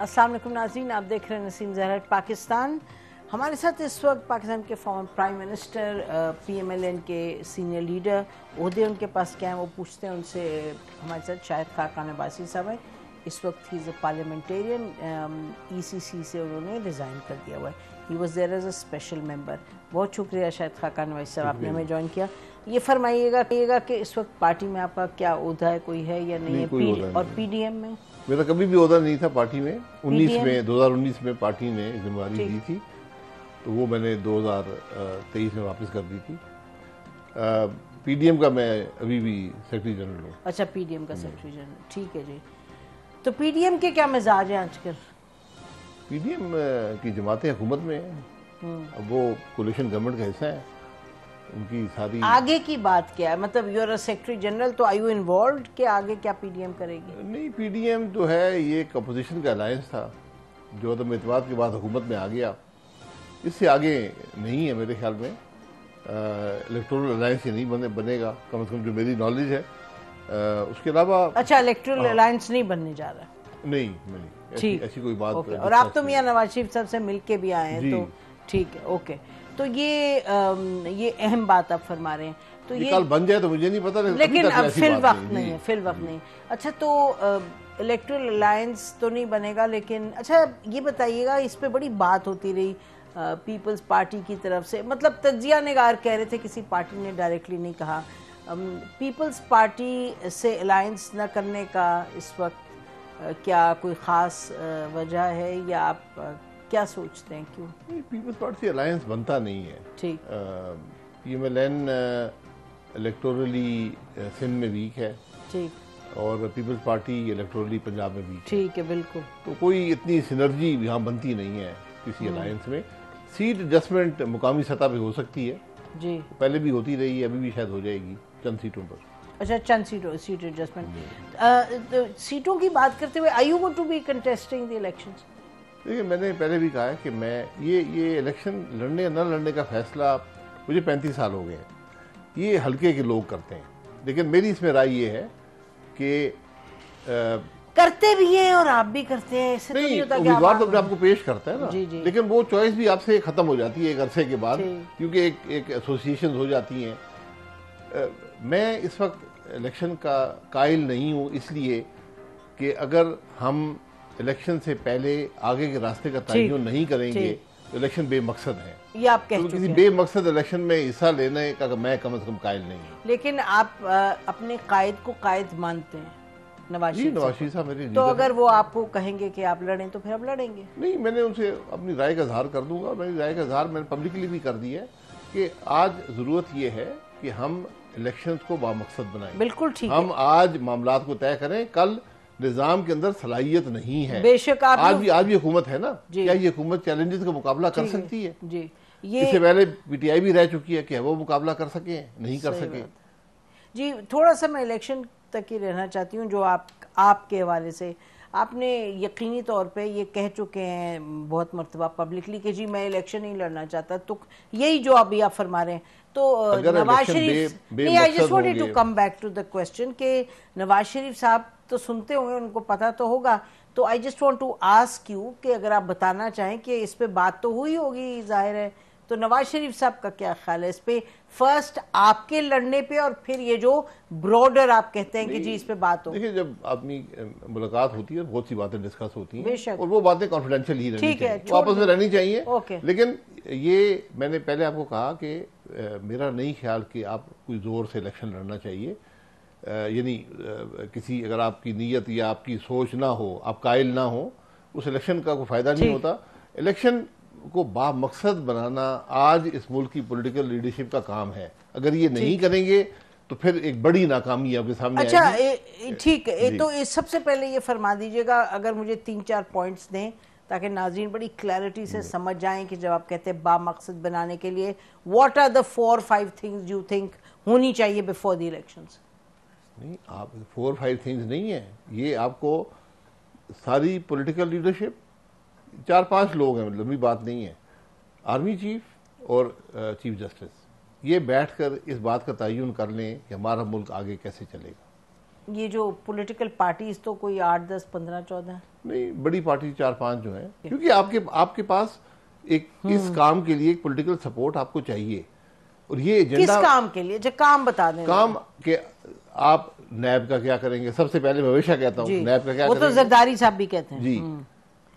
असल नाजीन आप देख रहे हैं नसीम जहरत पाकिस्तान हमारे साथ इस वक्त पाकिस्तान के former prime minister P M L N के सीनियर लीडर उहदे उनके पास क्या है वो पूछते हैं उनसे हमारे साथ शायद खाकान बासी साहब हैं इस वक्त ही इज़ अ पार्लियामेंटेरियन ई सी सी से उन्होंने रिज़ाइन कर दिया हुआ है he was there as a special member बहुत शुक्रिया शायद खाकान वाइस साहब आपने हमें ज्वाइन किया ये फरमाइएगा कि इस वक्त पार्टी में आपका क्या उहदा है कोई है या नहीं, है और पी डी एम में मेरा तो कभी भी अहदा नहीं था पार्टी में उन्नीस में 2019 में पार्टी ने जिम्मेदारी दी थी तो वो मैंने 2023 में वापस कर दी थी पीडीएम का मैं अभी भी सेक्रेटरी जनरल हूँ अच्छा पीडीएम का सेक्रेटरी जनरल ठीक है जी तो पीडीएम के क्या मिजाज हैं आजकल पीडीएम की जमातें हुकूमत में हैं हम्म। वो कोलेशन गवर्नमेंट का हिस्सा है उनकी सारी आगे की बात क्या है मतलब यूर सेक्रेटरी जनरल तो आई यू इन्वॉल्व के आगे क्या पीडीएम करेगी नहीं पीडीएम तो है ये एक अपोजिशन का अलायंस था जो अदम मतलब अतवाद के बाद हुकूमत में आ गया इससे आगे नहीं है मेरे ख्याल में इलेक्ट्रोल अलायंस ही नहीं बने बनेगा कम अज़ कम जो मेरी नॉलेज है आ, उसके अलावा अच्छा इलेक्ट्रोल अलायंस हाँ। नहीं बनने जा रहा नहीं नहीं ऐसी कोई बात और आप तो मियाँ नवाज शरीफ साहब से मिल भी आए हैं तो ठीक है ओके तो ये ये अहम बात आप फरमा रहे हैं तो ये, ये कल बन जाए तो मुझे नहीं पता लेकिन अब फिल वक्त नहीं है फिल वक्त नहीं अच्छा तो इलेक्ट्रल अलायंस तो नहीं बनेगा लेकिन अच्छा ये बताइएगा इस पर बड़ी बात होती रही पीपल्स पार्टी की तरफ से मतलब तजिया नगार कह रहे थे किसी पार्टी ने डायरेक्टली नहीं कहा पीपल्स पार्टी से अलायंस न करने का इस वक्त क्या कोई ख़ास वजह है या आप क्या सोचते हैं क्यों पीपल्स पार्टी अलायंस बनता नहीं है ठीक P M L N electorally Sindh में वीक है ठीक और पीपल्स पार्टी इलेक्टोरली पंजाब में वीक ठीक है बिल्कुल तो कोई इतनी सिनर्जी यहाँ बनती नहीं है किसी अलायंस हम्म। में सीट एडजस्टमेंट मुकामी सतह पे हो सकती है जी पहले भी होती रही है अभी भी शायद हो जाएगी चंद सीटों पर अच्छा चंद सीटों सीट एडजस्टमेंट सीटों की बात करते हुए I you go to be contesting the elections देखिए मैंने पहले भी कहा है कि मैं ये ये इलेक्शन लड़ने या न लड़ने का फैसला मुझे पैंतीस साल हो गए हैं ये हल्के के लोग करते हैं लेकिन मेरी इसमें राय ये है कि करते भी हैं और आप भी करते हैं इससे नहीं, तो नहीं होता तो अपने आपको पेश करता है ना जी, जी। लेकिन वो चॉइस भी आपसे खत्म हो जाती है एक अरसे के बाद क्योंकि एक एक एसोसिएशन हो जाती हैं मैं इस वक्त इलेक्शन का कायल नहीं हूँ इसलिए कि अगर हम इलेक्शन से पहले आगे के रास्ते का तयन नहीं करेंगे तो इलेक्शन बेमकसद है ये आप कह तो किसी बेमकसद इलेक्शन में हिस्सा लेने का मैं कम अज कम कायल नहीं हूँ लेकिन आप आ, अपने कायद को कायद मानते हैं नवाशी तो अगर वो आपको कहेंगे कि आप लड़े तो फिर आप लड़ेंगे नहीं मैंने उनसे अपनी राय का इजहार कर दूंगा मेरी राय का इजहार मैंने पब्लिकली भी कर दिया है कि आज ज़रूरत ये है कि हम इलेक्शन को बामकसद बनाए बिल्कुल ठीक हम आज मामला को तय करें कल निज़ाम के अंदर सलाहियत नहीं है बेशक आप आज भी आज भी हुकूमत है ना क्या ये हुकूमत चैलेंजेस का मुकाबला कर सकती है जी ये इससे पहले पीटीआई भी रह चुकी है क्या वो मुकाबला कर सके नहीं कर सके जी थोड़ा सा मैं इलेक्शन तक ही रहना चाहती हूँ जो आप आपके हवाले से आपने यकीनी तौर पे ये कह चुके हैं बहुत मरतबा पब्लिकली कि जी मैं इलेक्शन नहीं लड़ना चाहता तो यही जो अभी आप फरमा रहे हैं तो uh, नवाज शरीफ नहीं I just wanted to come back to the question के नवाज शरीफ साहब तो सुनते होंगे उनको पता तो होगा तो I just want to ask you कि अगर आप बताना चाहें कि इस पे बात तो हुई होगी जाहिर है तो नवाज शरीफ साहब का क्या ख्याल है इस पे फर्स्ट आपके लड़ने पे और फिर ये जो ब्रॉडर आप कहते हैं कि जी इस पे बात हो देखिए जब आदमी मुलाकात होती है बहुत सी बातें डिस्कस होती हैं और वो बातें कॉन्फिडेंशियल ही ठीक है आपस में रहनी चाहिए लेकिन ये मैंने पहले आपको कहा कि मेरा नहीं ख्याल कि आप कोई जोर से इलेक्शन लड़ना चाहिए यानी किसी अगर आपकी नीयत या आपकी सोच ना हो आप कायल ना हो उस इलेक्शन का कोई फायदा नहीं होता इलेक्शन को बामकसद बनाना आज इस मुल्क की पॉलिटिकल लीडरशिप का काम है अगर ये नहीं करेंगे तो फिर एक बड़ी नाकामी आपके सामने अच्छा ठीक है तो सबसे पहले ये फरमा दीजिएगा अगर मुझे तीन चार पॉइंट्स दें ताकि नाजरीन बड़ी क्लैरिटी से समझ जाएं कि जब आप कहते हैं बामकसद बनाने के लिए what are the four five things you think होनी चाहिए बिफोर द इलेक्शंस नहीं आप फोर फाइव थिंग्स नहीं है ये आपको सारी पॉलिटिकल लीडरशिप चार पांच लोग हैं लंबी बात नहीं है आर्मी चीफ और चीफ जस्टिस ये बैठकर इस बात का तयन कर लें कि हमारा मुल्क आगे कैसे चलेगा ये जो पॉलिटिकल पार्टीज तो कोई आठ दस पंद्रह चौदह नहीं बड़ी पार्टी चार पांच जो है क्योंकि आपके आपके पास एक hmm. इस काम के लिए एक पॉलिटिकल सपोर्ट आपको चाहिए और ये एजेंडा किस काम के लिए जो अच्छा, काम बता दें काम के आप नैब का क्या करेंगे सबसे पहले हमेशा कहता हूँ नैब का क्या वो तो करेंगे? तो जरदारी साहब भी कहते हैं जी hmm.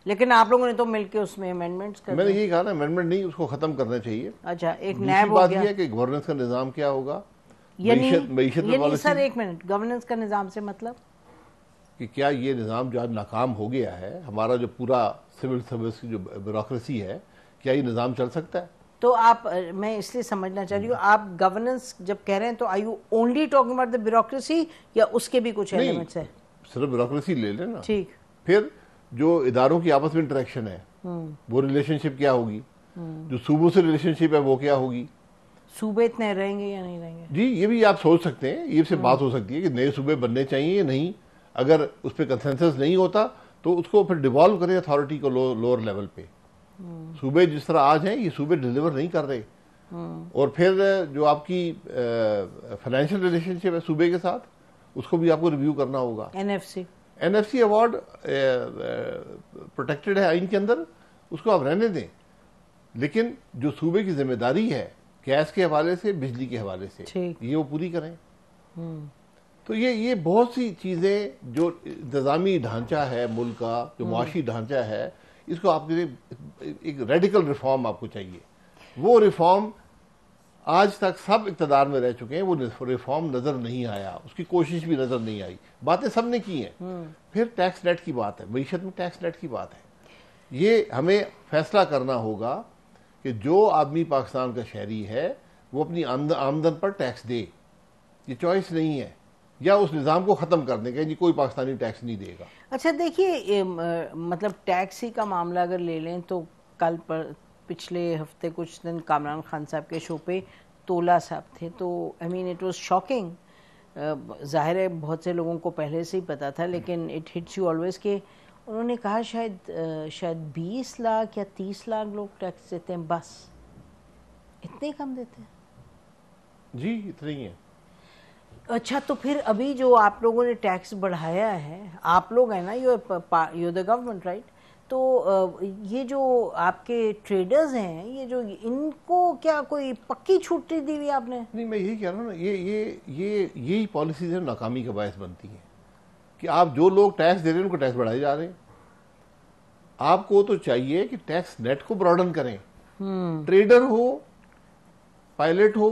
लेकिन आप लोगों ने तो मिलकर उसमें अमेंडमेंट्स कर मैंने यही कहा ना अमेंडमेंट नहीं उसको खत्म करना चाहिए अच्छा एक नया बात यह है कि गवर्नेंस का निज़ाम क्या होगा सर एक मिनट गवर्नेंस का निज़ाम से मतलब कि क्या ये निज़ाम जो आज नाकाम हो गया है हमारा जो पूरा सिविल सर्विस की जो ब्यूरोसी है क्या ये निज़ाम चल सकता है तो आप मैं इसलिए समझना चाह रही हूँ आप गवर्नेंस जब कह रहे हैं तो I you only talking about the या उसके भी कुछ एलिमेंट्स है सिर्फ ले लेना ठीक फिर जो इदारों की आपस में इंटरेक्शन है हम्म। वो रिलेशनशिप क्या होगी हम्म। जो सूबों से रिलेशनशिप है वो क्या होगी सूबे इतने रहेंगे या नहीं रहेंगे जी ये भी आप सोच सकते हैं ये से बात हम्म। हो सकती है कि नए सूबे बनने चाहिए या नहीं अगर उस पर कंसेंसस नहीं होता तो उसको फिर डिवॉल्व करें अथॉरिटी को लोअर लेवल पे सूबे जिस तरह आज हैं ये सूबे डिलीवर नहीं कर रहे और फिर जो आपकी फाइनेंशियल रिलेशनशिप है सूबे के साथ उसको भी आपको रिव्यू करना होगा एनएफसी एनएफसी अवार्ड प्रोटेक्टेड है आइन के अंदर उसको आप रहने दें लेकिन जो सूबे की जिम्मेदारी है गैस के हवाले से बिजली के हवाले से ये वो पूरी करें हम्म। तो ये ये बहुत सी चीज़ें जो इंतजामी ढांचा है मुल्क का जो हम्म। मुआशी ढांचा है इसको आपके लिए एक रेडिकल रिफॉर्म आपको चाहिए वो रिफॉर्म आज तक सब इकतदार में रह चुके हैं वो रिफॉर्म नज़र नहीं आया उसकी कोशिश भी नज़र नहीं आई बातें सबने की हैं हम्म। फिर टैक्स नेट की बात है मीशत में टैक्स नेट की बात है ये हमें फैसला करना होगा कि जो आदमी पाकिस्तान का शहरी है वो अपनी आमदन पर टैक्स दे ये चॉइस नहीं है या उस निज़ाम को ख़त्म कर देंगे जी कोई पाकिस्तानी टैक्स नहीं देगा अच्छा देखिए मतलब टैक्स ही का मामला अगर ले लें तो कल पर पिछले हफ्ते कुछ दिन कामरान खान साहब के शो पे तोला साहब थे तो I mean it was shocking जाहिर है बहुत से लोगों को पहले से ही पता था लेकिन इट हिट्स यू ऑलवेज के उन्होंने कहा शायद शायद 20 लाख या 30 लाख लोग टैक्स देते हैं बस इतने कम देते हैं जी इतने ही है अच्छा तो फिर अभी जो आप लोगों ने टैक्स बढ़ाया है आप लोग हैं ना you you're the government right तो ये जो आपके ट्रेडर्स हैं ये जो इनको क्या कोई पक्की छुट्टी दी हुई आपने नहीं मैं यही कह रहा हूँ ना ये ये ये यही पॉलिसीज है नाकामी का बायस बनती है कि आप जो लोग टैक्स दे रहे हैं उनको टैक्स बढ़ाए जा रहे हैं आपको तो चाहिए कि टैक्स नेट को ब्रॉडन करें ट्रेडर हम्म। हो पायलट हो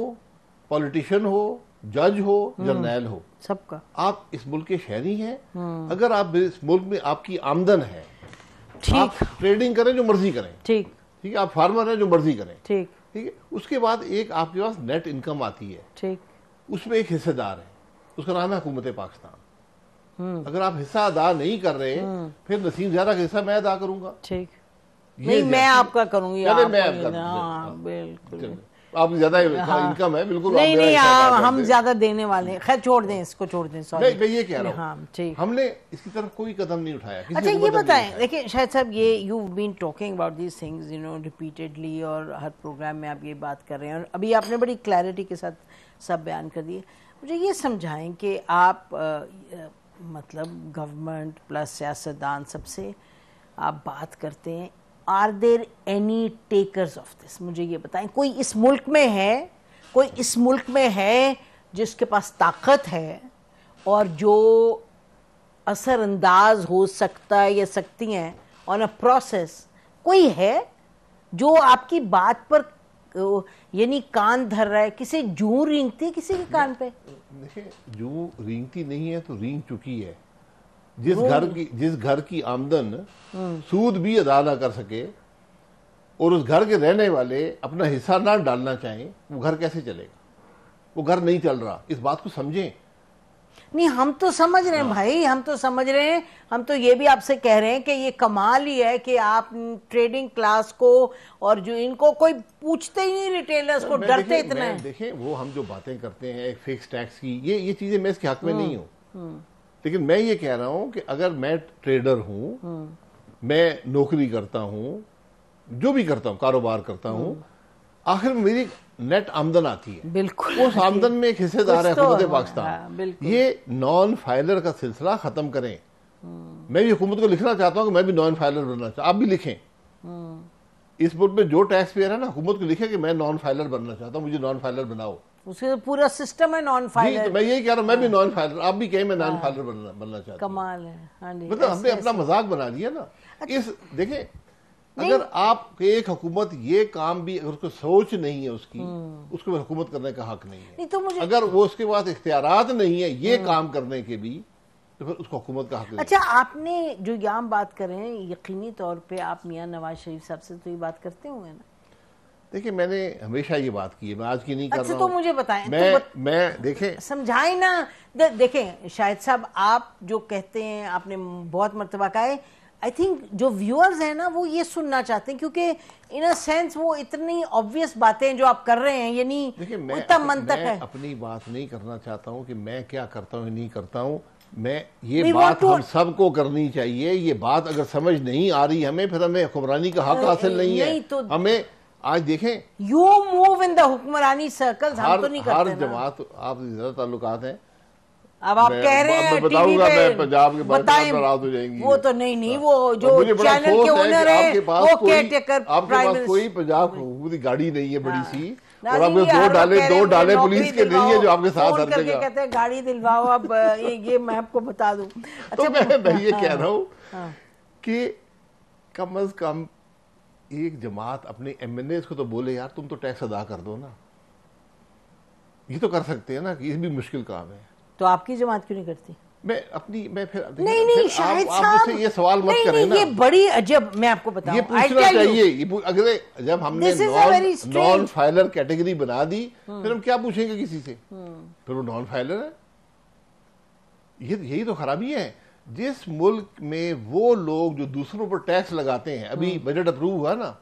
पॉलिटिशियन हो जज हो जर्नैल हम्म। हो सबका आप इस मुल्क के शहरी हैं हम्म। अगर आप इस मुल्क में आपकी आमदन है आप ट्रेडिंग करें जो मर्जी करें ठीक ठीक है आप फार्मर हैं जो मर्जी करें ठीक ठीक है उसके बाद एक आपके पास नेट इनकम आती है ठीक उसमें एक हिस्सेदार है उसका नाम है हुकूमत पाकिस्तान हम्म। अगर आप हिस्सा अदा नहीं कर रहे हम्म। फिर नसीम ज्यादा का हिस्सा मैं अदा करूंगा ठीक नहीं मैं आपका करूंगी मैं आपका हाँ, बिल्कुल आप ज्यादा हाँ। इनकम है बिल्कुल नहीं नहीं हाँ, आ, हम ज्यादा देने वाले हैं खैर छोड़ दें इसको छोड़ दें सॉरी मैं ये कह रहा हूँ हाँ, ठीक हमने इसकी तरफ कोई कदम नहीं उठाया अच्छा ये बताएं देखिए शायद साहब ये you been talking about these things you know repeatedly और हर प्रोग्राम में आप ये बात कर रहे हैं और अभी आपने बड़ी क्लैरिटी के साथ सब बयान कर दिए मुझे ये समझाएं कि आप मतलब गवर्नमेंट प्लस सियासतदान सबसे आप बात करते हैं are there any takers of this मुझे ये बताएं कोई इस मुल्क में है कोई इस मुल्क में है जिसके पास ताकत है और जो असरअंदाज हो सकता है या सकती हैं ऑन अ प्रोसेस कोई है जो आपकी बात पर यानी कान धर रहा है किसी जू रेंगती है किसी के कान पे देखिए जू रेंगती नहीं है तो रेंग चुकी है जिस घर की जिस घर की आमदन सूद भी अदा ना कर सके और उस घर के रहने वाले अपना हिस्सा ना डालना चाहें वो घर कैसे चलेगा वो घर नहीं चल रहा इस बात को समझें नहीं हम तो समझ रहे हैं हाँ। भाई हम तो समझ रहे हैं हम तो ये भी आपसे कह रहे हैं कि ये कमाल ही है कि आप ट्रेडिंग क्लास को और जो इनको कोई पूछते ही नहीं रिटेलर्स को डरते इतना देखें वो हम जो बातें करते हैं फिक्स टैक्स की ये ये चीजें मैं इसके हक में हम्म, नहीं हूँ हम्म। लेकिन मैं ये कह रहा हूं कि अगर मैं ट्रेडर हूं हम्म। मैं नौकरी करता हूं जो भी करता हूं कारोबार करता हूं हम्म। आखिर मेरी नेट आमदन आती है बिल्कुल उस आमदन में एक हिस्सेदार है तो हुकूमत तो पाकिस्तान हाँ, ये नॉन फाइलर का सिलसिला खत्म करें हम्म। मैं भी हुकूमत को लिखना चाहता हूँ कि मैं भी नॉन फाइलर बनना चाहता आप भी लिखें इस मुल्क में जो टैक्स पेयर है ना हुकूमत को लिखे कि मैं नॉन फाइलर बनना चाहता हूँ मुझे नॉन फाइलर बनाओ उसके पूरा सिस्टम है नॉन फाइलर तो मैं यही कह रहा हूँ मैं भी नॉन फाइलर आप भी कहें मैं नॉन फाइलर बनना बनना चाहता कमाल है हाँ मतलब हमने अपना मजाक बना लिया ना अच्छा। इस देखे अगर आप एक हुकूमत ये काम भी अगर उसको सोच नहीं है उसकी हम्म। उसको हुकूमत करने का हक नहीं है नहीं तो मुझे अगर वो उसके पास इख्तियार नहीं है ये हम्म। काम करने के भी तो फिर उसको हुकूमत का हक अच्छा आपने जो यहाँ बात करें यकीनी तौर पर आप मियाँ नवाज शरीफ साहब से तो ये बात करते होंगे ना देखिए मैंने हमेशा ये बात की है मैं आज की नहीं अच्छा, कर रहा तो मुझे बताएं तो मैं तो बत... मैं देखे समझाए ना दे, देखें शायद साहब आप जो कहते हैं आपने बहुत मरतबा कहा है आई थिंक जो व्यूअर्स हैं ना वो ये सुनना चाहते हैं क्योंकि इन अ सेंस वो इतनी ऑब्वियस बातें जो आप कर रहे हैं ये यानी उतना मन तक है अपनी बात नहीं करना चाहता हूँ कि मैं क्या करता हूँ नहीं करता हूँ मैं ये We बात to... हम सबको करनी चाहिए ये बात अगर समझ नहीं आ रही हमें फिर हमें हुक्मरानी का हक हासिल नहीं नहीं है तो... हमें आज देखें यू मूव इन द हुक्मरानी सर्कल हम तो नहीं करते जमात आप ज्यादा ताल्लुकात हैं अब आप कह रहे हैं बताऊंगा मैं पंजाब के बताएं नाराज हो जाएंगी वो तो नहीं नहीं हाँ। वो जो चैनल के ओनर है वो केयरटेकर आपके पास कोई पंजाब हुकूमत गाड़ी नहीं है बड़ी हाँ। सी और आपके दो डाले दो डाले पुलिस के नहीं है जो आपके साथ हर जगह कहते हैं गाड़ी दिलवाओ अब ये मैं आपको बता दूं तो अच्छा, मैं ये हाँ, कह रहा हूँ कि कम अज कम एक जमात अपने एम को तो बोले यार तुम तो टैक्स अदा कर दो ना ये तो कर सकते हैं ना कि ये भी मुश्किल काम है तो आपकी जमात क्यों नहीं करती मैं अपनी मैं फिर नहीं नहीं शाहिद साहब ये सवाल मत नहीं, करें ना ये बड़ी अजब मैं आपको बताऊं ये पूछना चाहिए अगर जब हमने नॉन फाइलर कैटेगरी बना दी हम्म। फिर हम क्या पूछेंगे किसी से हम्म। फिर वो नॉन फाइलर है ये यही तो खराबी है जिस मुल्क में वो लोग जो दूसरों पर टैक्स लगाते हैं अभी हम्म। बजट अप्रूव हुआ ना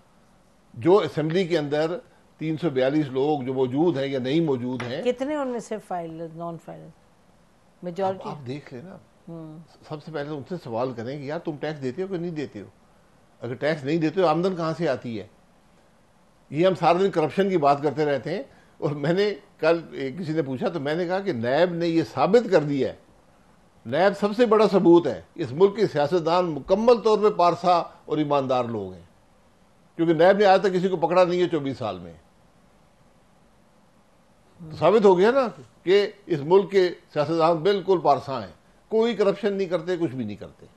जो असेंबली के अंदर 342 लोग जो मौजूद हैं या नहीं मौजूद हैं कितने उनमें से फाइल नॉन फाइल मेजोरिटी आप, आप देख लेना हम्म। सबसे पहले तो उनसे सवाल करें कि यार तुम टैक्स देते हो कि नहीं देते हो अगर टैक्स नहीं देते हो आमदन कहाँ से आती है ये हम सारा दिन करप्शन की बात करते रहते हैं और मैंने कल किसी ने पूछा तो मैंने कहा कि नैब ने यह साबित कर दिया है नैब सबसे बड़ा सबूत है इस मुल्क के सियासतदान मुकम्मल तौर पर पारसा और ईमानदार लोग हैं क्योंकि नैब ने आज तक किसी को पकड़ा नहीं है चौबीस साल में तो साबित हो गया ना कि इस मुल्क के सियासतदान बिल्कुल पारसा हैं कोई करप्शन नहीं करते कुछ भी नहीं करते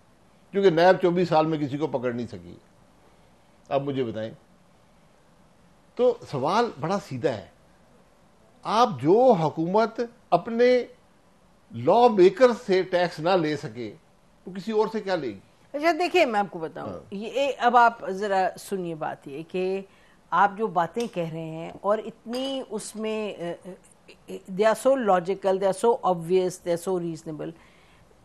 क्योंकि नैब चौबीस साल में किसी को पकड़ नहीं सकी अब मुझे बताएं तो सवाल बड़ा सीधा है आप जो हुकूमत अपने लॉ मेकर से टैक्स ना ले सके तो किसी और से क्या लेगी अच्छा देखिए मैं आपको बताऊं हाँ। ये अब आप जरा सुनिए बात ये कि आप जो बातें कह रहे हैं और इतनी उसमें they are so logical they are so obvious they are so reasonable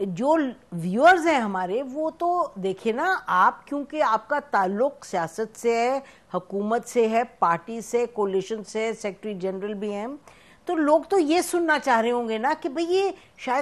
जो व्यूअर्स हैं हमारे वो तो देखे ना आप क्योंकि आपका ताल्लुक सियासत से है हकूमत से है पार्टी से कोलिशन से सेक्रेटरी जनरल भी हैं तो लोग तो ये सुनना चाह रहे होंगे ना कि भाई ये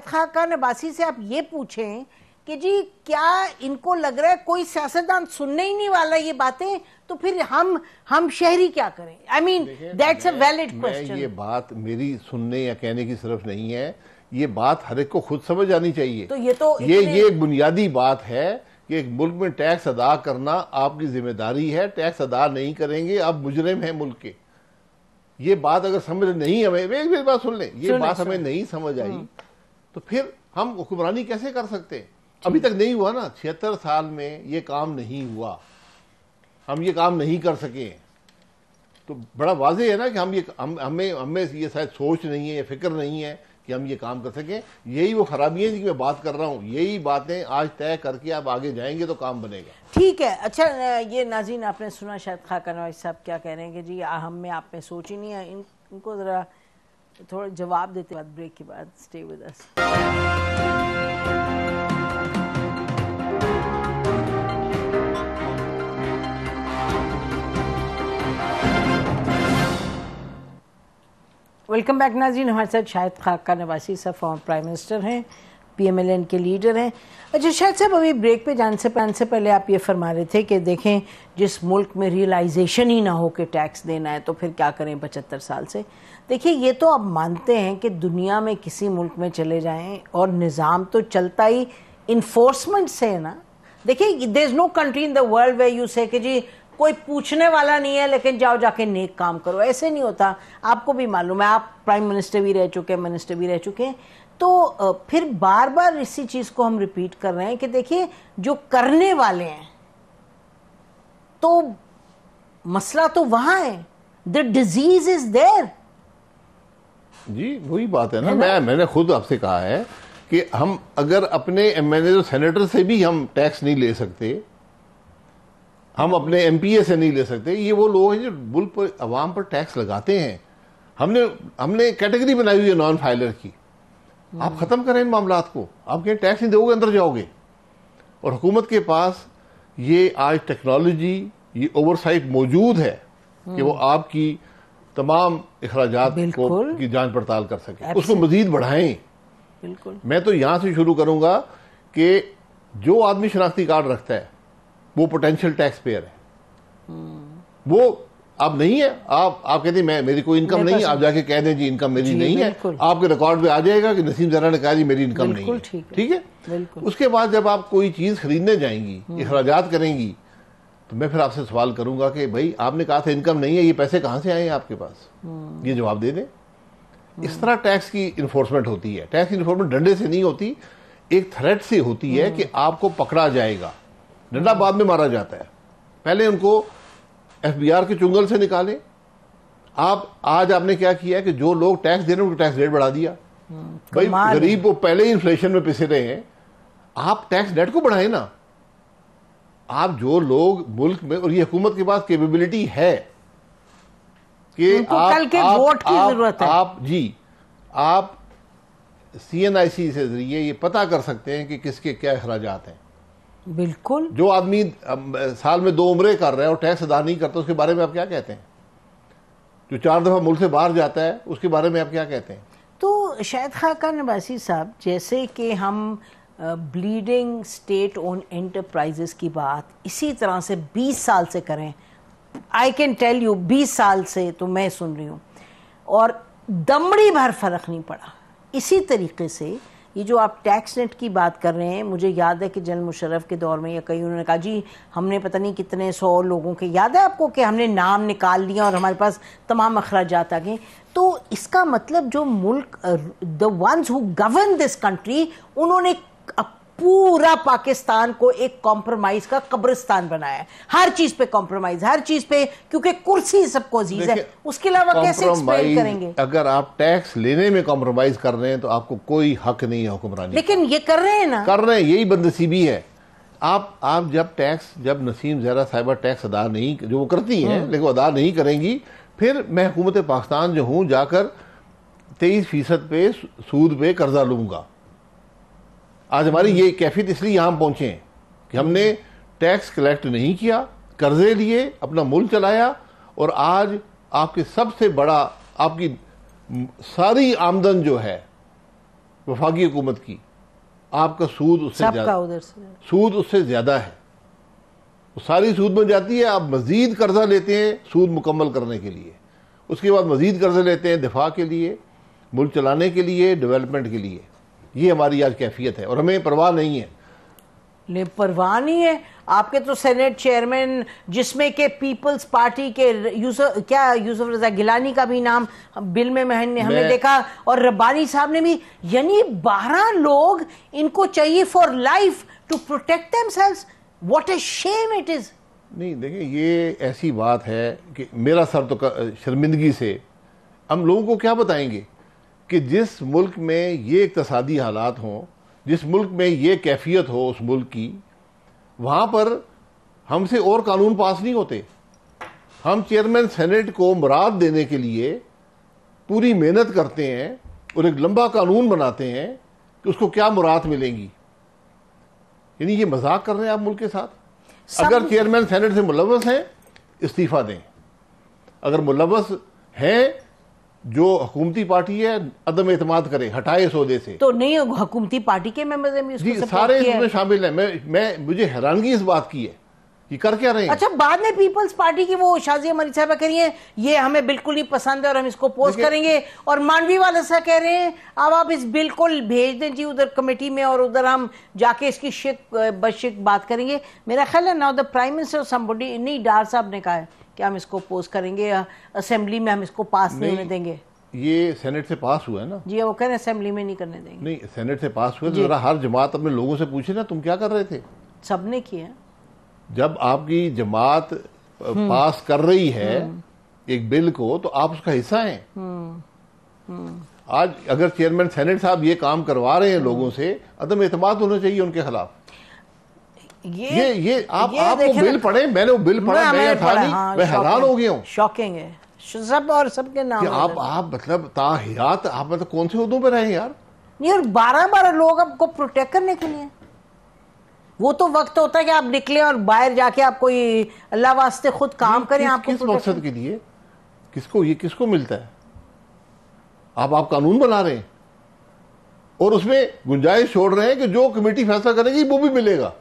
खा का नबासी से आप ये पूछें कि जी क्या इनको लग रहा है कोई सियासतदान सुनने ही नहीं वाला ये बातें तो फिर हम हम शहरी क्या करें I mean that's a valid question ये बात मेरी सुनने या कहने की सिर्फ नहीं है ये बात हर एक को खुद समझ आनी चाहिए तो ये तो ये ये एक बुनियादी बात है कि एक मुल्क में टैक्स अदा करना आपकी जिम्मेदारी है टैक्स अदा नहीं करेंगे आप मुजरिम हैं मुल्क के ये बात अगर समझ नहीं हमें एक भी बात सुन ले ये बात हमें नहीं समझ आई हम्म। तो फिर हम हुक्मरानी कैसे कर सकते हैं अभी तक नहीं हुआ ना छिहत्तर साल में ये काम नहीं हुआ हम ये काम नहीं कर सके तो बड़ा वाजह है ना कि हम ये हम हमें हमें ये शायद सोच नहीं है ये फिक्र नहीं है कि हम ये काम कर सकें यही वो खराबियां जिनकी मैं बात कर रहा हूँ यही बातें आज तय करके आप आगे जाएंगे तो काम बनेगा ठीक है अच्छा ये नाजीन आपने सुना शायद खाका नवाज साहब क्या कह रहे हैं कि जी हम में आप में सोच ही नहीं है इन, इनको ज़रा थोड़ा जवाब देते बाद ब्रेक के बाद stay with us welcome back नाजीन हमारे साथ शाहिद खाका नवासी साहब फॉर्म प्राइम मिनिस्टर हैं पी एम एल एन के लीडर हैं अच्छा शायद साहब अभी ब्रेक पे जान से पहन से पहले आप ये फरमा रहे थे कि देखें जिस मुल्क में रियलाइजेशन ही ना हो कि टैक्स देना है तो फिर क्या करें पचहत्तर साल से देखिए ये तो आप मानते हैं कि दुनिया में किसी मुल्क में चले जाएँ और निज़ाम तो चलता ही इन्फोर्समेंट से है ना देखिए there is no country in the world where you say कि जी कोई पूछने वाला नहीं है लेकिन जाओ जाके नेक काम करो ऐसे नहीं होता आपको भी मालूम है आप प्राइम मिनिस्टर भी रह चुके हैं मिनिस्टर भी रह चुके हैं तो फिर बार बार इसी चीज़ को हम रिपीट कर रहे हैं कि देखिए जो करने वाले हैं तो मसला तो वहां है द डिजीज इज देर जी वही बात है ना, है ना? मैं मैंने खुद आपसे कहा है कि हम अगर अपने एम एन सेनेटर से भी हम टैक्स नहीं ले सकते हम अपने एम से नहीं ले सकते ये वो लोग हैं जो बुल पर अवाम पर टैक्स लगाते हैं हमने हमने कैटेगरी बनाई हुई है नॉन फाइलर की आप हम्म। ख़त्म करें इन मामला को आप कहीं टैक्स नहीं दोगे अंदर जाओगे और हुकूमत के पास ये आज टेक्नोलॉजी ये ओवरसाइट मौजूद है कि वो हम्म। आपकी तमाम अखराज को की जांच पड़ताल कर सके उसको मजीद बढ़ाएं बिल्कुल मैं तो यहाँ से शुरू करूँगा कि जो आदमी शनाख्ती कार्ड रखता है वो पोटेंशियल टैक्स पेयर है वो आप नहीं है आप आप कहते हैं मैं मेरी कोई इनकम नहीं है आप जाके कह दें जी इनकम मेरी नहीं है आपके रिकॉर्ड पे आ जाएगा कि नसीम जरा ने कहा जी मेरी इनकम नहीं है ठीक है उसके बाद जब आप कोई चीज खरीदने जाएंगी अखराज हम्म। करेंगी तो मैं फिर आपसे सवाल करूंगा कि भाई आपने कहा था इनकम नहीं है ये पैसे कहाँ से आए हैं आपके पास हम्म। ये जवाब दे दें हम्म। इस तरह टैक्स की इन्फोर्समेंट होती है टैक्स की इन्फोर्समेंट डंडे से नहीं होती एक थ्रेट से होती है कि आपको पकड़ा जाएगा डंडा बाद में मारा जाता है पहले उनको एफबीआर के चुंगल से निकाले आप आज आपने क्या किया कि जो लोग टैक्स दे रहे हैं उनको टैक्स रेट बढ़ा दिया हम्म, भाई गरीब वो पहले ही इन्फ्लेशन में पिसे रहे हैं आप टैक्स रेट को बढ़ाए ना आप जो लोग मुल्क में और ये हुकूमत के पास केपेबिलिटी है कि आप, कल के आप, वोट की जरूरत है आप जी आप सी एन आई सी से जरिए ये पता कर सकते हैं कि किसके क्या अखराज हैं बिल्कुल जो आदमी साल में दो उम्रे कर रहा है और टैक्स अदा नहीं करता उसके बारे में आप क्या कहते हैं जो चार दफ़ा मुल्क से बाहर जाता है उसके बारे में आप क्या कहते हैं तो शायद खाका नबासी साहब जैसे कि हम ब्लीडिंग स्टेट ओन एंटरप्राइजेस की बात इसी तरह से 20 साल से करें आई कैन टेल यू 20 साल से तो मैं सुन रही हूँ और दमड़ी भर फर्क नहीं पड़ा इसी तरीके से ये जो आप टैक्स नेट की बात कर रहे हैं मुझे याद है कि जन मुशर्रफ के दौर में या कहीं उन्होंने कहा जी हमने पता नहीं कितने सौ लोगों के याद है आपको कि हमने नाम निकाल लिया और हमारे पास तमाम अखराज आ गए तो इसका मतलब जो मुल्क the ones who govern this country उन्होंने पूरा पाकिस्तान को एक कॉम्प्रोमाइज का कब्रिस्तान बनाया है हर चीज पे कॉम्प्रोमाइज हर चीज पे क्योंकि कुर्सी सबको अजीज है उसके अलावा कैसे एक्सप्लेन करेंगे अगर आप टैक्स लेने में कॉम्प्रोमाइज कर रहे हैं तो आपको कोई हक नहीं है हुक्मरानी लेकिन ये कर रहे हैं ना कर रहे हैं यही बंदसीबी है आप आप जब टैक्स जब नसीम जहरा साहिबा टैक्स अदा नहीं जो वो करती हैं हम्म। लेकिन अदा नहीं करेंगी फिर मैं हुकूमत पाकिस्तान जो हूँ जाकर तेईस फीसद पे सूद पे कर्जा लूंगा आज हमारी ये कैफियत इसलिए यहाँ पहुँचे हैं कि हमने टैक्स कलेक्ट नहीं किया कर्जे लिए अपना मुल्क चलाया और आज आपके सबसे बड़ा आपकी सारी आमदन जो है वफाकी हुकूमत की आपका सूद उससे ज्यादा सूद उससे ज़्यादा है सारी सूद में जाती है आप मज़ीद कर्जा लेते हैं सूद मुकम्मल करने के लिए उसके बाद मज़ीद कर्जे लेते हैं दिफा के लिए मुल्क चलाने के लिए डेवलपमेंट के लिए ये हमारी आज कैफियत है और हमें परवाह नहीं है नहीं परवाह नहीं है आपके तो सेनेट चेयरमैन जिसमें के पीपल्स पार्टी के यूसुफ क्या यूसुफ रजा गिलानी का भी नाम बिल में महन ने हमने देखा और रब्बानी साहब ने भी यानी बारह लोग इनको चाहिए for life to protect selves what a shame it is नहीं देखिए ये ऐसी बात है कि मेरा सर तो शर्मिंदगी से हम लोगों को क्या बताएंगे कि जिस मुल्क में ये इकतसादी हालात हों जिस मुल्क में ये कैफियत हो उस मुल्क की वहाँ पर हमसे और कानून पास नहीं होते हम चेयरमैन सेनेट को मुराद देने के लिए पूरी मेहनत करते हैं और एक लंबा कानून बनाते हैं कि उसको क्या मुराद मिलेंगी यानी ये मजाक कर रहे हैं आप मुल्क के साथ अगर चेयरमैन सेनेट से मुलवस हैं इस्तीफ़ा दें अगर मुलवस हैं जो हुकूमती पार्टी है अदम एतम करे हटाए सौदे से तो नहीं हुकूमती पार्टी के मेंबर्स में जी सारे इसमें शामिल है मैं मैं मुझे हैरानगी इस बात की है कि कर क्या रहे हैं अच्छा बाद में पीपल्स पार्टी की वो शाजी मरी साहबा कह रही है ये हमें बिल्कुल नहीं पसंद है और हम इसको पोस्ट करेंगे और मानवी वाले सा कह रहे हैं अब आप इस बिल्कुल भेज दें जी उधर कमेटी में और उधर हम जाके इसकी शिक बशिक बात करेंगे मेरा ख्याल है now the prime minister somebody नहीं डार साहब ने कहा है कि हम इसको पोस्ट करेंगे असेंबली में हम इसको पास नहीं, नहीं होने देंगे ये सेनेट से पास हुआ है ना जी वो कह रहे असेंबली में नहीं करने देंगे नहीं सेनेट से पास हुआ तो जरा हर जमात अपने लोगों से पूछे ना तुम क्या कर रहे थे सबने ने किया जब आपकी जमात पास हम्म। कर रही है हम्म। एक बिल को तो आप उसका हिस्सा हैं हम्म। आज अगर चेयरमैन सेनेट साहब ये काम करवा रहे हैं लोगों से अदम एतमाद तो होना चाहिए उनके खिलाफ ये ये ये आप ये आप वो बिल पढ़े मैंने वो बिल पढ़ा मैं अठानी हाँ, मैं हैरान हो गया हूँ शॉकिंग है सब और सबके नाम आप आप मतलब ताहियात आप मतलब कौन से उदों पे रहे यार नहीं और बारह बारह लोग आपको प्रोटेक्ट करने के लिए वो तो वक्त होता है कि आप निकले और बाहर जाके आप कोई अल्लाह वास्ते खुद काम करें आपको किस मकसद के लिए किसको ये किसको मिलता है आप आप कानून बना रहे हैं और उसमें गुंजाइश छोड़ रहे हैं कि जो कमेटी फैसला करेगी वो भी मिलेगा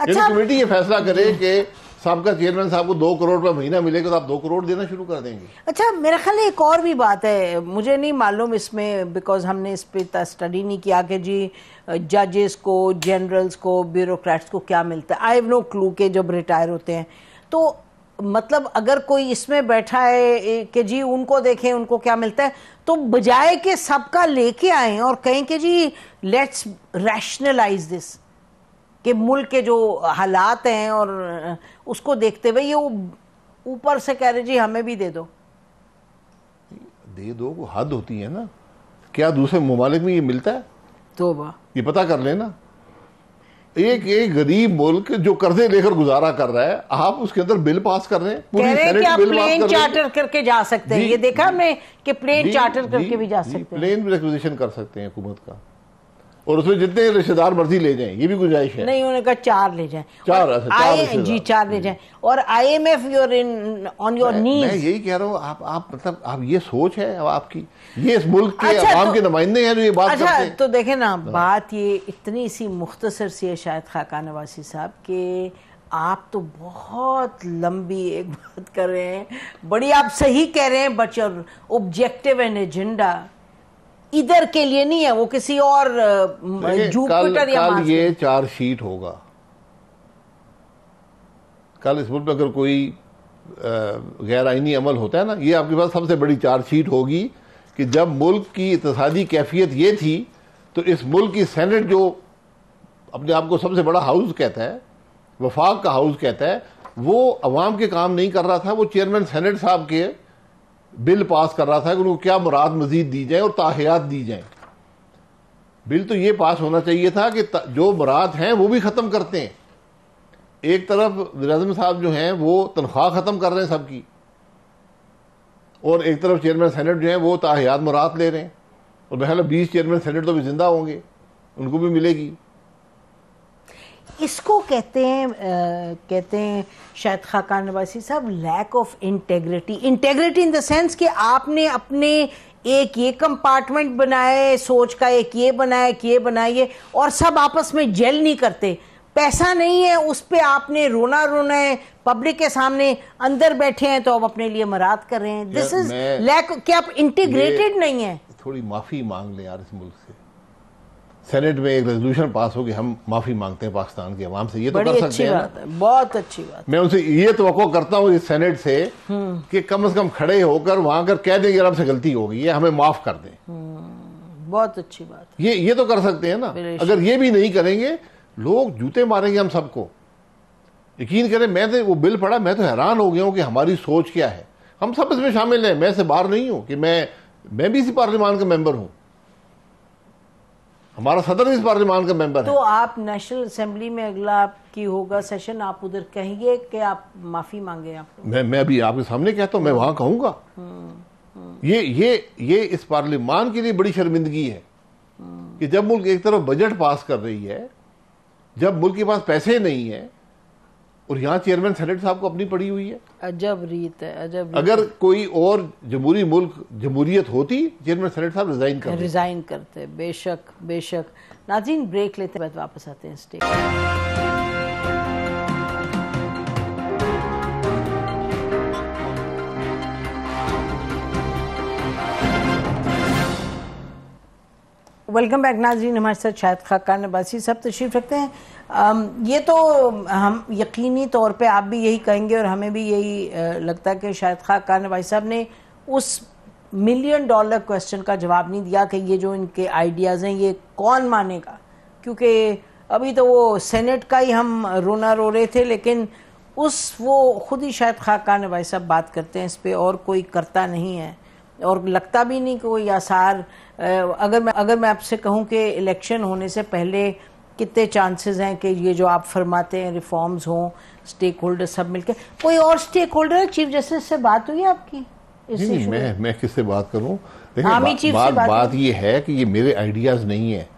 अच्छा कमेटी ये फैसला करे कि सबका चेयरमैन साहब को दो करोड़ रुपया महीना मिलेगा तो आप दो करोड़ देना शुरू कर देंगे अच्छा मेरा ख्याल एक और भी बात है मुझे नहीं मालूम इसमें बिकॉज हमने इस पर स्टडी नहीं किया कि जी जजेस को जनरल्स को ब्यूरोक्रेट्स को क्या मिलता है आई हैव नो क्लू के जब रिटायर होते हैं तो मतलब अगर कोई इसमें बैठा है कि जी उनको देखें उनको क्या मिलता है तो बजाय के सबका लेके आए और कहें कि जी लेट्स रैशनलाइज दिस कि मुल्क के जो हालात हैं और उसको देखते हुए ये ऊपर से कह रहे जी हमें भी दे दो दे दो वो हद होती है ना क्या दूसरे ममालिक में ये मिलता है तो वाह ये पता कर लेना एक एक गरीब मुल्क जो कर्जे लेकर गुजारा कर रहा है आप उसके अंदर बिल पास कर रहे हैं पूरी कह रहे हैं कि आप प्लेन चार्टर करके जा सकते हैं ये देखा हमने कि प्लेन चार्टर करके भी जा सकते हैं प्लेन रिक्वेजिशन कर सकते हैं हुकूमत का और उसमें जितने रिश्तेदार मर्जी ले जाएं ये भी गुंजाइश है नहीं उन्होंने कहा चार ले जाएं चार अच्छा, आए जी चार ले जाएं और IMF your in on your knees मैं यही कह रहा हूँ आप आप मतलब आप ये सोच है अब आपकी ये इस मुल्क के अच्छा, आवाम तो, के नुमाइंदे हैं जो ये बात अच्छा, करते हैं तो देखे ना हाँ। बात ये इतनी सी मुख्तसर सी है शायद खाका नवासी साहब के आप तो बहुत लंबी एक बात कर रहे हैं बड़ी आप सही कह रहे हैं but your objective and agenda इधर के लिए नहीं है वो किसी और जुपिटर या कल ये चार्जशीट होगा कल इस मुल्क में अगर कोई गैर आइनी अमल होता है ना ये आपके पास सबसे बड़ी चार्जशीट होगी कि जब मुल्क की इतसादी कैफियत ये थी तो इस मुल्क की सेनेट जो अपने आप को सबसे बड़ा हाउस कहता है वफाक का हाउस कहता है वो अवाम के काम नहीं कर रहा था वो चेयरमैन सेनेट साहब के बिल पास कर रहा था कि उनको क्या मुराद मजीद दी जाए और ताहियात दी जाए बिल तो ये पास होना चाहिए था कि जो मुराद हैं वो भी ख़त्म करते हैं एक तरफ नजम साहब जो हैं वो तनख्वाह ख़त्म कर रहे हैं सबकी और एक तरफ चेयरमैन सेनेट जो हैं वो ताहियात मुराद ले रहे हैं और बहरहाल बीस चेयरमैन सेनेट तो भी ज़िंदा होंगे उनको भी मिलेगी इसको कहते हैं आ, कहते हैं शायद खाकान नवासी साहब lack of integrity integrity in the sense कि आपने अपने एक ये कंपार्टमेंट बनाए सोच का एक ये बनाए एक ये बनाइए और सब आपस में जेल नहीं करते पैसा नहीं है उस पर आपने रोना रोना है पब्लिक के सामने अंदर बैठे हैं तो आप अपने लिए मराद कर रहे हैं दिस इज लैक क्या आप इंटीग्रेटेड नहीं है थोड़ी माफी मांग लें यार इस मुल्क से सेनेट में एक रेजोल्यूशन पास हो कि हम माफी मांगते हैं पाकिस्तान के अवाम से ये तो कर सकते हैं बहुत अच्छी बात मैं उनसे ये तो करता हूँ इस सेनेट से हम्म। कि कम से कम खड़े होकर वहां कर कह दें कि हमसे गलती हो गई है हमें माफ कर दें हम्म, बहुत अच्छी बात ये ये तो कर सकते हैं ना अगर ये भी नहीं करेंगे लोग जूते मारेंगे हम सबको यकीन करें मैं तो वो बिल पढ़ा मैं तो हैरान हो गया हूँ कि हमारी सोच क्या है हम सब इसमें शामिल हैं मैं से बाहर नहीं हूँ कि मैं मैं भी इसी पार्लियामान का मेंबर हूँ हमारा सदर इस पार्लियामान का मेंबर तो है। आप नेशनल असेंबली में अगला आपकी होगा सेशन आप उधर कहेंगे कि आप माफी मांगे आप मैं मैं अभी आपके सामने कहता हूँ मैं वहां कहूंगा ये ये ये इस पार्लियामान के लिए बड़ी शर्मिंदगी है कि जब मुल्क एक तरफ बजट पास कर रही है जब मुल्क के पास पैसे नहीं है और यहाँ चेयरमैन सेनेट साहब को अपनी पड़ी हुई है अजब रीत है अजब रीत अगर कोई और जमहूरी मुल्क जमहूरियत होती चेयरमैन सेनेट साहब रिजाइन करते रिजाइन करते बेशक बेशक नाजीन ब्रेक लेते बाद वापस आते हैं स्टेट वेलकम बैक नाजरीन हमारे साथ शायद खाकान नबासी सब तशरीफ रखते हैं आम, ये तो हम यकीनी तौर पे आप भी यही कहेंगे और हमें भी यही लगता है कि शायद खाकान नबासी साहब ने उस मिलियन डॉलर क्वेश्चन का जवाब नहीं दिया कि ये जो इनके आइडियाज़ हैं ये कौन मानेगा क्योंकि अभी तो वो सेनेट का ही हम रोना रो रहे थे लेकिन उस वो खुद ही शायद खाकान भाई साहब बात करते हैं इस पर और कोई करता नहीं है और लगता भी नहीं कि कोई आसार अगर मैं अगर मैं आपसे कहूं कि इलेक्शन होने से पहले कितने चांसेस हैं कि ये जो आप फरमाते हैं रिफॉर्म्स हों स्टेक होल्डर सब मिलकर कोई और स्टेक होल्डर चीफ जस्टिस से बात हुई आपकी नहीं, मैं मैं किससे बात करूं देखिए बा, बात, बात, बात ये है कि ये मेरे आइडियाज नहीं है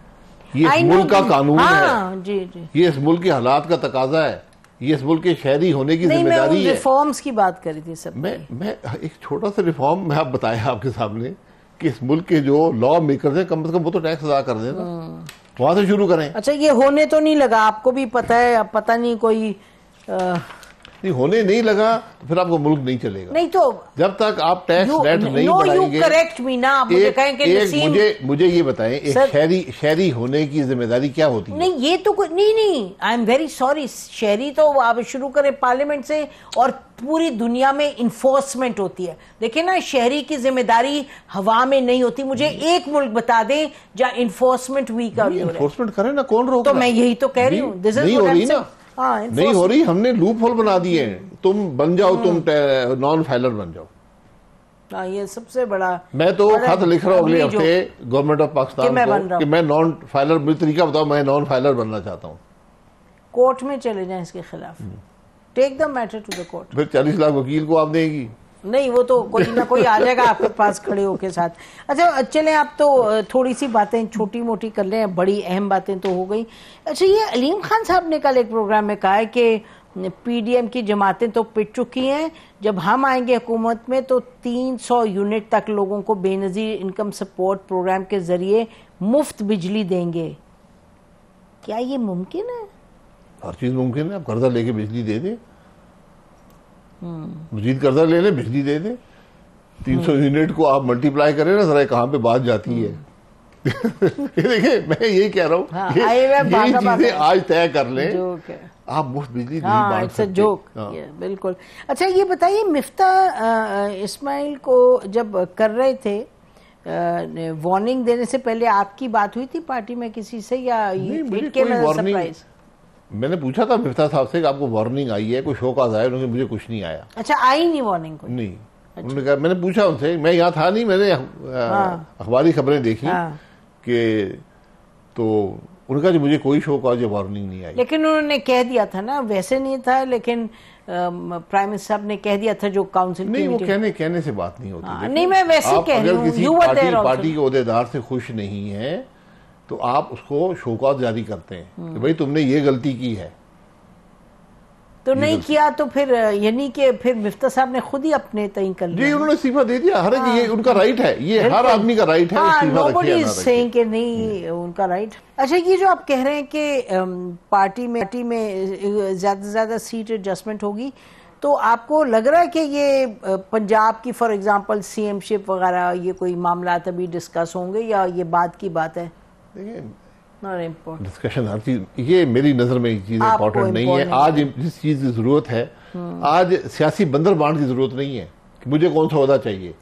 ये इस मुल्क का कानून हाँ, है जी, जी। ये इस मुल्क के हालात का तकाजा है ये इस मुल्क के शहरी होने की जिम्मेदारी है रिफॉर्म्स की बात करी थी सब मैं मैं एक छोटा सा रिफॉर्म मैं आप बताया आपके सामने कि इस मुल्क के जो लॉ मेकर है कम से कम वो तो टैक्स अदा कर देना हाँ। वहां से शुरू करें अच्छा ये होने तो नहीं लगा आपको भी पता है पता नहीं कोई आ... नहीं होने नहीं लगा तो फिर आपको मुल्क नहीं चलेगा नहीं तो जब तक आप टैक्स रेट नहीं नो यू करेक्ट मी ना मुझे कहें कि एक मुझे मुझे ये बताएं एक शहरी शहरी होने की जिम्मेदारी क्या होती है नहीं ये तो कुछ नहीं नहीं आई एम वेरी सॉरी शहरी तो आप शुरू करें पार्लियामेंट से और पूरी दुनिया में इन्फोर्समेंट होती है देखिए ना शहरी की जिम्मेदारी हवा में नहीं होती मुझे एक मुल्क बता दें जहाँ इन्फोर्समेंट हुई कर इन्फोर्समेंट करें ना कौन रोक तो मैं यही तो कह रही हूँ दिस इज हाँ, नहीं हो रही हमने लूप होल बना दिए हैं तुम बन जाओ तुम नॉन हाँ। फाइलर बन जाओ आ, हाँ, ये सबसे बड़ा मैं तो खत लिख रहा हूँ अगले हफ्ते गवर्नमेंट ऑफ पाकिस्तान को कि मैं नॉन फाइलर मुझे तरीका बताओ मैं नॉन फाइलर बनना चाहता हूँ कोर्ट में चले जाए इसके खिलाफ take the matter to the court फिर चालीस लाख वकील को आप देंगी नहीं वो तो कोई ना कोई आ जाएगा आपके पास खड़े होके साथ अच्छा चले आप तो थोड़ी सी बातें छोटी मोटी कर ले बड़ी अहम बातें तो हो गई अच्छा ये अलीम खान साहब ने कल एक प्रोग्राम में कहा है कि पीडीएम की जमातें तो पिट चुकी हैं जब हम आएंगे हुकूमत में तो 300 यूनिट तक लोगों को बेनजीर इनकम सपोर्ट प्रोग्राम के जरिए मुफ्त बिजली देंगे क्या ये मुमकिन है हर चीज़ मुमकिन है आप कर्जा लेके बिजली दे दें मजीद कर्जा ले लें बिजली दे दें तीन सौ यूनिट को आप मल्टीप्लाई करें ना जरा कहाँ पे बात जाती है ये देखिए मैं यही कह रहा हूँ हाँ, यही चीजें आज तय कर लें आप मुफ्त बिजली हाँ, नहीं बांट सकते जोक हाँ। बिल्कुल अच्छा ये बताइए मिफ्ता इस्माइल को जब कर रहे थे वार्निंग देने से पहले आपकी बात हुई थी पार्टी में किसी से या नहीं, ये, वार्निंग मैंने पूछा था मिफ्ता साहब से कि आपको वार्निंग आई है कोई शोक आया उन्होंने मुझे कुछ नहीं आया अच्छा आई नहीं वार्निंग कोई नहीं अच्छा। उन्होंने कहा मैंने पूछा उनसे मैं यहाँ था नहीं मैंने हाँ। अखबारी खबरें देखी हाँ। कि तो उनका जो मुझे कोई शोक आज वार्निंग नहीं आई लेकिन उन्होंने कह दिया था ना वैसे नहीं था लेकिन प्राइम मिनिस्टर साहब ने कह दिया था जो काउंसिल नहीं वो कहने कहने से बात नहीं होती हाँ, नहीं मैं वैसे कह रही हूँ पार्टी, पार्टी के अहदेदार से खुश नहीं है तो आप उसको शोकॉज जारी करते हैं कि भाई तुमने ये गलती की है तो नहीं किया तो फिर यानी कि फिर मिफ्ता साहब ने खुद ही अपने तय कर लिया जी उन्होंने सीमा दे दिया हर ये हाँ। उनका राइट है ये हर आदमी का राइट है हाँ, नहीं उनका राइट अच्छा ये जो आप कह रहे हैं कि पार्टी में पार्टी में ज्यादा से ज्यादा सीट एडजस्टमेंट होगी तो आपको लग रहा है कि ये पंजाब की फॉर एग्जांपल सीएमशिप वगैरह ये कोई मामला अभी डिस्कस होंगे या ये बात की बात है देखिए डिस्कशन हर चीज ये मेरी नजर में चीज इम्पोर्टेंट नहीं है आज जिस चीज की जरूरत है आज सियासी बंदर बांध की जरूरत नहीं है कि मुझे कौन सा अहदा चाहिए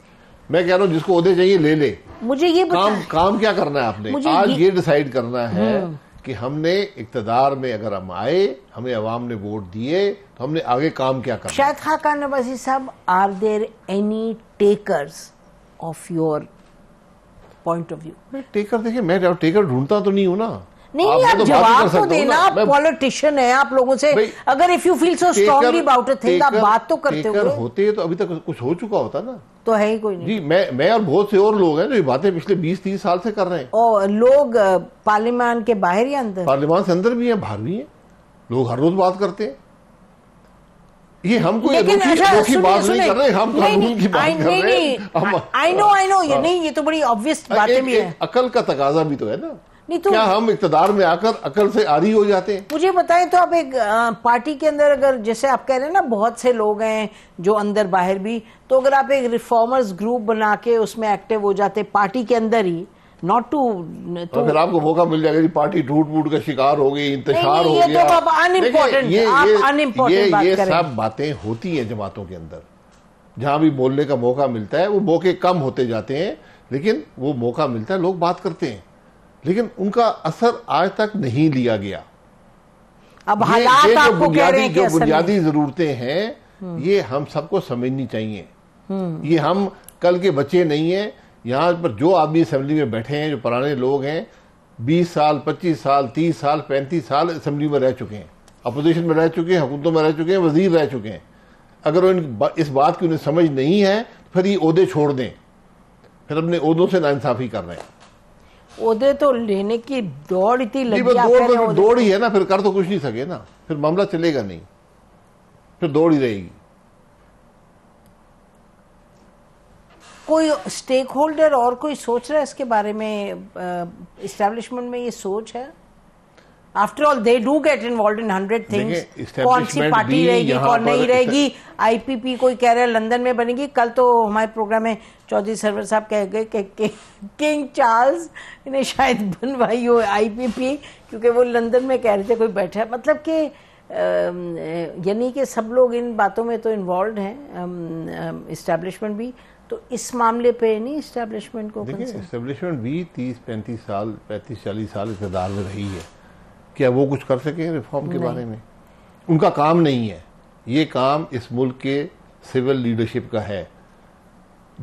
मैं कह रहा हूँ जिसको अहदे चाहिए ले ले मुझे ये काम काम क्या करना है आपने आज ये डिसाइड करना है हम्म। कि हमने इकतदार में अगर हम आए हमें अवाम ने वोट दिए तो हमने आगे काम क्या करना शायद खाकान नवाजी साहब are there any takers of your point of view taker देखिए मैं टेकर ढूंढता तो नहीं हूँ ना नहीं आप तो जवाब तो देना पॉलिटिशियन है आप लोगों से अगर if you feel so strongly about a thing आप बात तो करते हो होते तो अभी तक कुछ हो चुका होता ना तो है ही कोई नहीं जी मैं मैं और बहुत से और लोग हैं जो ये बातें पिछले 20-30 साल से कर रहे हैं और लोग पार्लियामेंट के बाहर या अंदर पार्लियामेंट से अंदर भी है बाहर भी है लोग हर रोज बात करते हैं ये हम अच्छा, बात नहीं कर रहे हम की बात कर रहे आई नो आई नो ये हाँ। नहीं ये तो बड़ी ऑब्वियस हाँ, बातें भी है अकल का तकाजा भी तो है ना नहीं तो क्या हम इकतदार में आकर अकल से आरी हो जाते हैं मुझे बताएं तो आप एक पार्टी के अंदर अगर जैसे आप कह रहे हैं ना बहुत से लोग हैं जो अंदर बाहर भी तो अगर आप एक रिफॉर्मर्स ग्रुप बना के उसमें एक्टिव हो जाते पार्टी के अंदर ही नॉट टू तो फिर आपको मौका मिल जाएगा पार्टी टूट फूट का शिकार हो गई इंतजार हो गया तो अनइम्पोर्टेंट ये ये, ये, ये सब बातें होती हैं जमातों के अंदर जहां भी बोलने का मौका मिलता है वो मौके कम होते जाते हैं लेकिन वो मौका मिलता है लोग बात करते हैं लेकिन उनका असर आज तक नहीं लिया गया अब हालात आपको कह जो बुनियादी जरूरतें हैं हम्म। ये हम सबको समझनी चाहिए हम्म। ये हम कल के बच्चे नहीं हैं यहाँ पर जो आदमी असम्बली में बैठे हैं जो पुराने लोग हैं बीस साल पच्चीस साल तीस साल पैंतीस साल असम्बली में रह चुके हैं अपोजिशन में रह चुके हैं हुकूमतों में रह चुके हैं वजीर रह चुके हैं अगर उन इस बात की उन्हें समझ नहीं है फिर ये अहदे छोड़ दें फिर अपने अहदों से नाइंसाफी कर रहे हैं अहदे तो लेने की दौड़ इतनी लगी दौड़ ही तो- है ना फिर कर तो कुछ नहीं सके ना फिर मामला चलेगा नहीं फिर दौड़ ही रहेगी कोई स्टेक होल्डर और कोई सोच रहा है इसके बारे में इस्टेब्लिशमेंट में ये सोच है after all they do get involve in hundred things कौन सी पार्टी रहेगी कौन नहीं रहेगी आईपीपी कोई कह रहा है लंदन में बनेगी कल तो हमारे प्रोग्राम में चौधरी सरवर साहब कह गए कि किंग चार्ल्स ने शायद बनवाई हो आईपीपी क्योंकि वो लंदन में कह रहे थे कोई बैठा है मतलब कि यानी कि सब लोग इन बातों में तो इन्वॉल्व हैं इस्टेब्लिशमेंट भी तो इस मामले पे नहीं इस्टेब्लिशमेंट को इस्टेब्लिशमेंट भी तीस पैंतीस साल पैंतीस चालीस साल इकतदार में रही है क्या वो कुछ कर सके रिफॉर्म के बारे में उनका काम नहीं है ये काम इस मुल्क के सिविल लीडरशिप का है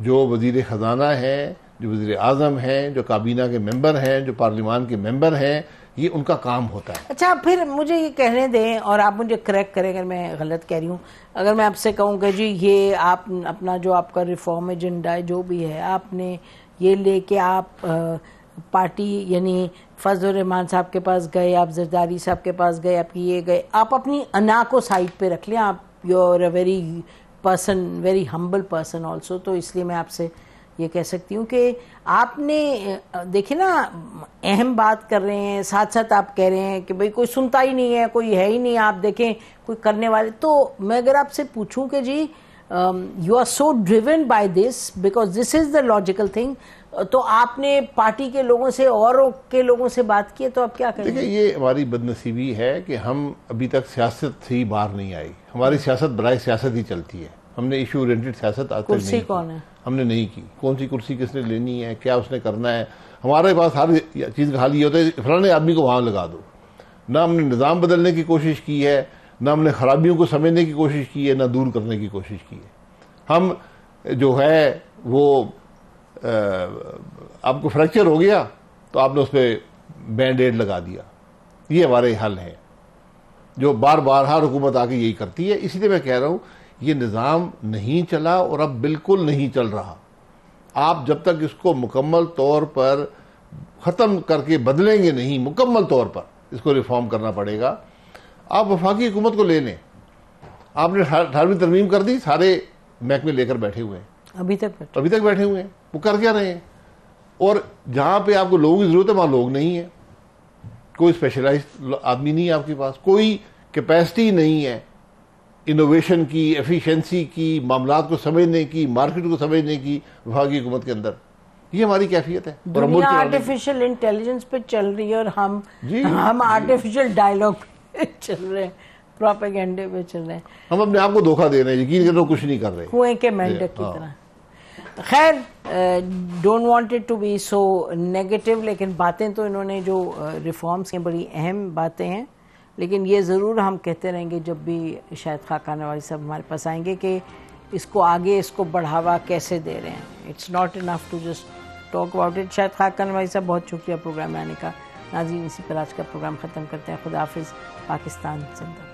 जो वजीर ख़जाना है जो वजीर अजम हैं जो काबीना के मेंबर हैं जो पार्लियामान के मेंबर हैं ये उनका काम होता है अच्छा फिर मुझे ये कहने दें और आप मुझे करेक्ट करें अगर मैं गलत कह रही हूँ अगर मैं आपसे कहूँ कि जी ये आप अपना जो आपका रिफॉर्म एजेंडा है जो भी है आपने ये लेके आप आ, पार्टी यानी फजल रहमान साहब के पास गए आप जरदारी साहब के पास गए आप ये गए आप अपनी अना को साइड पे रख लें आप your a very person very humble person also तो इसलिए मैं आपसे ये कह सकती हूँ कि आपने देखे ना अहम बात कर रहे हैं साथ साथ आप कह रहे हैं कि भाई कोई सुनता ही नहीं है कोई है ही नहीं आप देखें कोई करने वाले तो मैं अगर आपसे पूछूं कि जी you are so driven by this because this is the logical thing तो आपने पार्टी के लोगों से और के लोगों से बात की तो आप क्या करें देखिए ये हमारी बदनसीबी है कि हम अभी तक सियासत से ही बाहर नहीं आई हमारी सियासत बरए सियासत ही चलती है हमने इशू ओरिएंटेड सियासत कौन है हमने नहीं की कौन सी कुर्सी किसने लेनी है क्या उसने करना है हमारे पास हर चीज़ का हाल ये होता है तो फलाने आदमी को वहाँ लगा दो ना हमने निज़ाम बदलने की कोशिश की है ना हमने ख़राबियों को समझने की कोशिश की है ना दूर करने की कोशिश की है हम जो है वो आपको फ्रैक्चर हो गया तो आपने उस पर बैंड एड लगा दिया ये हमारे हल हैं जो बार बार हर हुकूमत आके यही करती है इसलिए मैं कह रहा हूँ ये निज़ाम नहीं चला और अब बिल्कुल नहीं चल रहा आप जब तक इसको मुकम्मल तौर पर ख़त्म करके बदलेंगे नहीं मुकम्मल तौर पर इसको रिफॉर्म करना पड़ेगा आप वफाकी हुकूमत को ले लें आपने अठारहवीं तरमीम कर दी सारे महकमे लेकर बैठे हुए हैं अभी तक बैठे। अभी तक बैठे हुए हैं वो कर क्या रहे हैं और जहाँ पे आपको लोगों की ज़रूरत है वहाँ लोग नहीं है कोई स्पेशलाइज आदमी नहीं है आपके पास कोई कैपेसिटी नहीं है इनोवेशन की एफिशिएंसी की मामला को समझने की मार्केट को समझने की विभागीय हुकूमत के अंदर ये हमारी कैफियत है दुनिया आर्टिफिशियल इंटेलिजेंस पे चल रही है और हम जी, हम आर्टिफिशियल डायलॉग पे चल रहे हैं प्रोपेगेंडे पे चल रहे हैं हम अपने आप को धोखा दे रहे हैं यकीन करो कुछ नहीं कर रहे कुएं के मेंढक की हाँ। तरह तो खैर don't it to be so negative लेकिन बातें तो इन्होंने जो रिफॉर्म्स हैं बड़ी अहम बातें हैं लेकिन ये ज़रूर हम कहते रहेंगे जब भी शायद खाका वाली सब हमारे पास आएंगे कि इसको आगे इसको बढ़ावा कैसे दे रहे हैं it's not enough to just talk about it शायद खाका वाली साहब बहुत शुक्रिया प्रोग्राम में आने का नाजी इसी पर आज का प्रोग्राम ख़त्म करते हैं खुदा हाफिज़ पाकिस्तान जिंदा